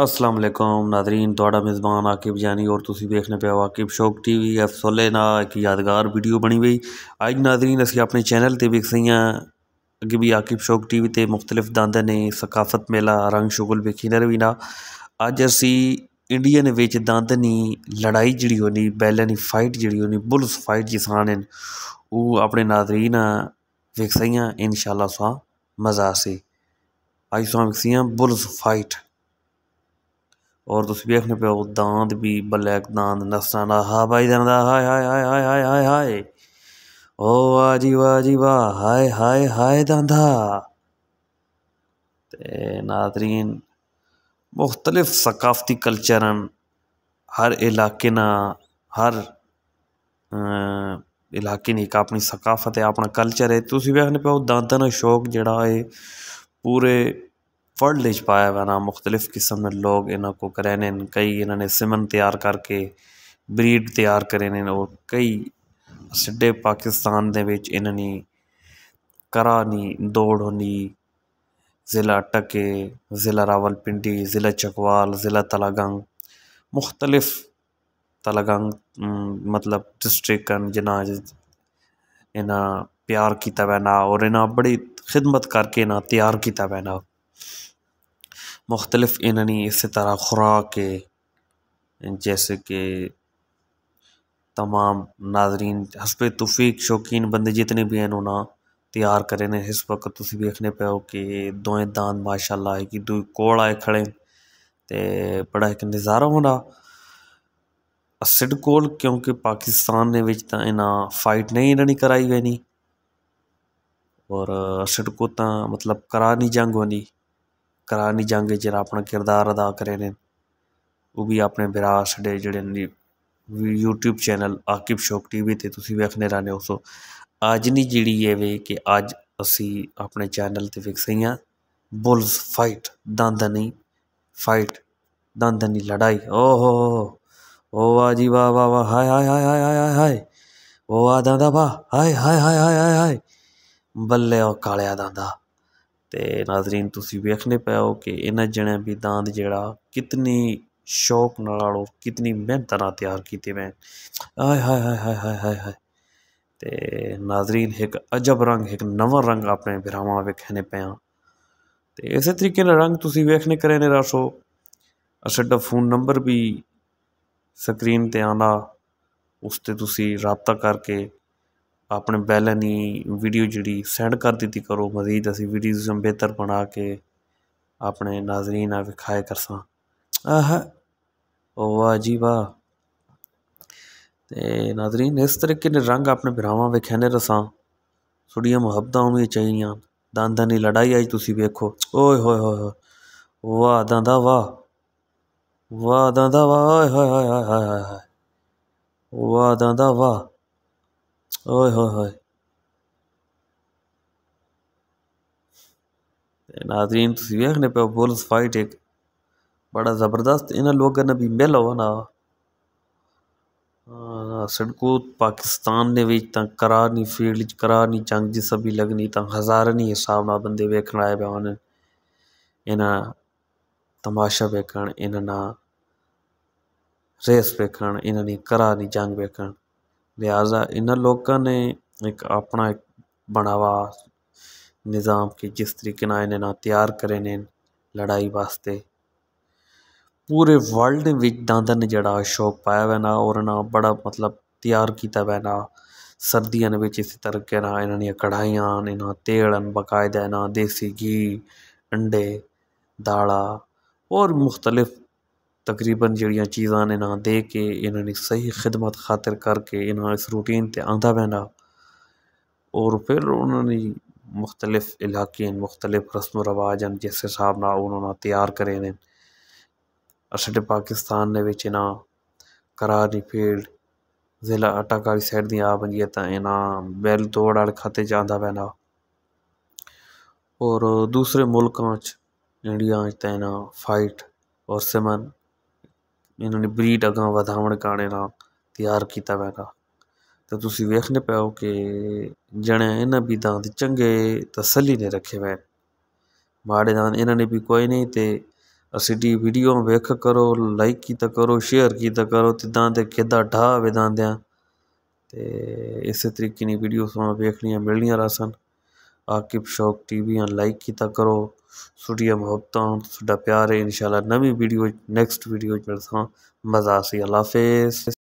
Aslam Nadreen थोड़ा मेज़बान आकिब जानी और तुम देखने पे आकिब शौक टी वी एफ सोले ना एक यादगार वीडियो बनी हुई अज नादरीन असं अपने चैनल पर वेख सही हाँ अगे भी आकिब शौक टी वी मुख्तलिफ दांद ने सकाफत मेला रंग शुगल वेखी रही ना अज असी इंडिया ने बिच दांद नी लड़ाई जी होनी बैलें फाइट जी होनी बुल्स फाइट जिसान हैं वो अपने नादरीन वेख सही हाँ इन शाला मज़ा से अज तुम वेख सही बुल्स फाइट ਔਰ ਤੁਸੀਂ ਪਿਆ ਉਹ ਦਾੰਦ ਵੀ ਬਲੈਕ ਦਾੰਦ ਨਸਾਂ ਦਾ ਹਾ ਬਾਈ ਦਾ ਹਾਏ ਹਾਏ ਹਾਏ ਹਾਏ ਹਾਏ ਹਾਏ ਓ ਆਜੀ ਵਾਜੀ ਵਾ ਹਾਏ ਹਾਏ ਹਾਏ ਦਾੰਦਾ ਤੇ ਨਾਦਰੀਨ مختلف ਸਕਾਫਤੀ ਕਲਚਰਨ ਹਰ ਇਲਾਕੇ ਨਾ ਹਰ ਇਲਾਕੇ ਨੇ ਇੱਕ ਆਪਣੀ ਸਕਾਫਤ ਹੈ ਆਪਣਾ ਕਲਚਰ ਹੈ ਤੁਸੀਂ ਪਿਆ ਉਹ ਦਾੰਦਾਂ ਦਾ ਸ਼ੌਕ ਜਿਹੜਾ ਹੈ ਪੂਰੇ फल लिज पाया वा मुख्तलिफ किस्म लोग इन्हों को करे ने कई इन्होंने सिमन तैयार करके ब्रीड तैयार करे ने और कई सिडे पाकिस्तान के इन्होंने करा करानी दौड़ी ज़िला टके ज़िला रावल पिंडी ज़िला चकवाल ज़िला तलागंग मुख्तलिफ तलागंग मतलब डिस्ट्रिक्ट जिन्हें इन्हें प्यार किया वैना और इन्हें बड़ी खिदमत करके इन्हें तैयार किया वैना मुख्तलिफ़ इन्नी इसी तरह खुराकें जैसे कि तमाम नाजरीन हसब तुफीक शौकीन बंदे जितने भी हैं उन्हें तैयार करे ने इस वक्त तुम देखने पे हो कि दोएं दान माशाल्लाह है कि दो कोल आए खड़े ते बड़ा एक नज़ारा होना सिड कोल क्योंकि पाकिस्तान ने बिच तो इन्हें फाइट नहीं रनी कराई वेनी और सिड को मतलब करा नहीं जंग होनी करानी जंग जरा अपना किरदार अदा करे ने ओह् भी अपने बिरा छड़े जेह्ड़े यूट्यूब चैनल आकिब शोक टीवी वी ते वेखने रहने ओ सो आजनी जेह्ड़ी ऐ वे कि अज असी अपने चैनल पर विकसे आं बुल्स फाइट दंदनी फाइट दंदनी लड़ाई ओहो ओ वाह जी वाह वाह वाह हाय हाय हाय हाय हाय हाय हाय ओ आ दादा वाह हाय हाय हाय हाय हाय हाय बल्ले ओ कालेआ दादा ਤੇ ਨਾਜ਼ਰੀਨ ਤੁਸੀਂ ਵੇਖਨੇ ਪਏ ਹੋ ਕਿ ਇਹਨਾਂ ਜਣਾ ਵੀ ਦਾੰਦ ਜਿਹੜਾ ਕਿਤਨੀ ਸ਼ੌਕ ਨਾਲ ਉਹ ਕਿਤਨੀ ਮਿਹਨਤ ਨਾਲ ਤਿਆਰ ਕੀਤੇ ਮੈਂ ਆਏ ਹਾਏ ਹਾਏ ਹਾਏ ਹਾਏ ਹਾਏ ਹਾਏ ਤੇ ਨਾਜ਼ਰੀਨ ਇੱਕ ਅਜਬ ਰੰਗ ਇੱਕ ਨਵਾਂ ਰੰਗ ਆਪਣੇ ਵਿਰਾਵਾਂ ਵੇਖਨੇ ਪਿਆ ਤੇ ਇਸੇ ਤਰੀਕੇ ਨਾਲ ਰੰਗ ਤੁਸੀਂ ਵੇਖਨੇ ਕਰੇ ਨੇ ਰਸੋ ਅਸਡਾ ਫੋਨ ਨੰਬਰ ਵੀ ਸਕਰੀਨ ਤੇ ਆਣਾ ਉਸ ਤੇ ਤੁਸੀਂ ਰਾਬਤਾ ਕਰਕੇ ਆਪਣੇ ਪਹਿਲਾਂ ਹੀ ਵੀਡੀਓ ਜਿਹੜੀ ਸੈਂਡ ਕਰ ਦਿੱਤੀ ਕਰੋ ਮਜ਼ੀਦ ਅਸੀਂ ਵੀਡੀਓਜ਼ ਨੂੰ ਬਿਹਤਰ ਬਣਾ ਕੇ ਆਪਣੇ नाजरीन ਨਾਲ ਵਿਖਾਏ ਕਰਸਾਂ ਆਹ ਵਾਹ ਜੀ ਵਾਹ ਤੇ ਨਾਜ਼ਰੀਨ ਇਸ ਤਰੀਕੇ ਦੇ ਰੰਗ ਆਪਣੇ ਭਰਾਵਾਂ ਵਿਖਾਣੇ ਰਸਾਂ ਸੁੜੀਆਂ ਮੁਹੱਬਤਾਂ ਵੀ ਚਾਹੀਆਂ ਦੰਦਾਂ ਦੀ ਲੜਾਈ ਆਈ ਤੁਸੀਂ ਵੇਖੋ ਓਏ ਹੋਏ ਹੋਏ ਵਾਹ ਦੰਦਾ ਵਾਹ ਵਾਹ ਦੰਦਾ ਵਾਹ ਓਏ ਹੋਏ ਹੋਏ ਹੋਏ ਵਾਹ ਦੰਦਾ ਵਾਹ होय होय होय नाजरीन तुम वेखने पे बोलस फाइट एक बड़ा ज़बरदस्त इन्होंने लोगों ने भी मिल हो ना सड़कों पाकिस्तान ने बिच त नहीं फील्ड करार नहीं जंग जी सभी लगनी त हज़ार ही हिसाब ना बंदे वेखन आए पे वन इन्हें तमाशा वेखन इन्हें रेस वेखण इन्हें नहीं जंग वेखण लिहाजा इन्हें लोगों ने एक अपना एक बनावा निज़ाम कि जिस तरीके ना इन्हें तैयार करे ने लड़ाई वास्ते पूरे वर्ल्ड में दांदा ने जेह्ड़ा शौक पाया हुआ ना और ना बड़ा मतलब तैयार किया हुआ ना सर्दियां ने बिच इसी तरीके ना इन्हों कढ़ाइयां तेल बकायदा इन्हों देसी घी अंडे दालां और मुख्तलिफ तकरीबन जड़िया चीज़ा ने ना दे के इन्होंने सही खिदमत खातिर करके इन्होंने इस रूटीन पर आंदा ਆਂਦਾ और फिर उन्होंने मुख्तलिफ़ इलाके मुख्तलिफ़ रस्म रवाज हैं जिस हिसाब ना उन्होंने तैयार करे ने असल पाकिस्तान ने बच्चे इना करारी फील्ड जिला अटाकारी साइड दी आ बनिए तो इना बैल तोड़ वाले खाते जाता पैना और दूसरे मुल्क इंडिया फाइट और सिमन ਇਹਨਾਂ ਨੇ ਬਰੀਡ ਅਗਾਂ ਵਧਾਉਣ ਕਾਣੇ ਨਾਲ ਤਿਆਰ ਕੀਤਾ ਵੈਗਾ ਤਾਂ ਤੁਸੀਂ ਵੇਖਨੇ ਪਿਓ ਕਿ ਜਣੇ ਇਹਨਾਂ ਵੀ ਦਾਂਦ ਚੰਗੇ ਤਸੱਲੀ ਨੇ ਰੱਖੇ ਵੈ ਮਾੜੇ ਦਾਂਦ ਇਹਨਾਂ ਨੇ ਵੀ ਕੋਈ ਨਹੀਂ ਤੇ ਅਸੀਂ ਦੀ ਵੀਡੀਓ ਵੇਖ ਕਰੋ ਲਾਈਕ ਕੀਤਾ ਕਰੋ ਸ਼ੇਅਰ ਕੀਤਾ ਕਰੋ ਤੇ ਦਾਂਦ ਕਿਦਾ ਢਾ ਵੇ ਦਾਂਦਿਆਂ ਤੇ ਇਸੇ ਤਰੀਕੇ ਦੀ ਵੀਡੀਓ ਤੁਹਾਨੂੰ ਵੇਖਣੀਆਂ ਮਿਲਣੀਆਂ ਰਸਨ आकिब शौक़ टीवी लाइक की करो सुठी आहे मोहबतूं सुठा प्यार इंशाल्हा नवी वीडियो नैक्सट वीडियो मज़ा असी अला हाफ़िज़